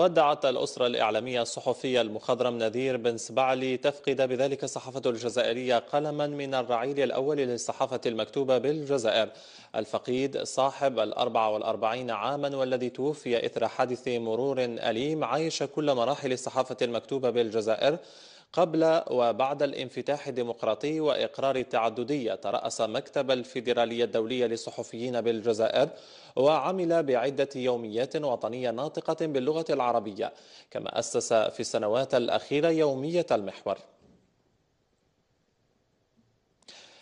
ودعت الأسرة الإعلامية الصحفية المخضرم نذير بن سبعلي تفقد بذلك الصحافة الجزائرية قلما من الرعيل الأول للصحافة المكتوبة بالجزائر الفقيد صاحب الأربع والأربعين عاما والذي توفي إثر حادث مرور أليم عايش كل مراحل الصحافة المكتوبة بالجزائر قبل وبعد الانفتاح الديمقراطي وإقرار التعددية ترأس مكتب الفيدرالية الدولية للصحفيين بالجزائر وعمل بعدة يوميات وطنية ناطقة باللغة العربية كما أسس في السنوات الأخيرة يومية المحور